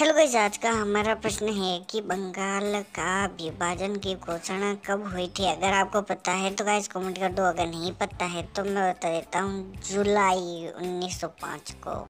hello guys आज का हमारा प्रश्न है कि बंगाल का विभाजन की घोषणा कब हुई थी अगर आपको पता है तो गाइस कमेंट कर दो अगर नहीं पता है तो मैं बता देता हूँ जुलाई 1905 को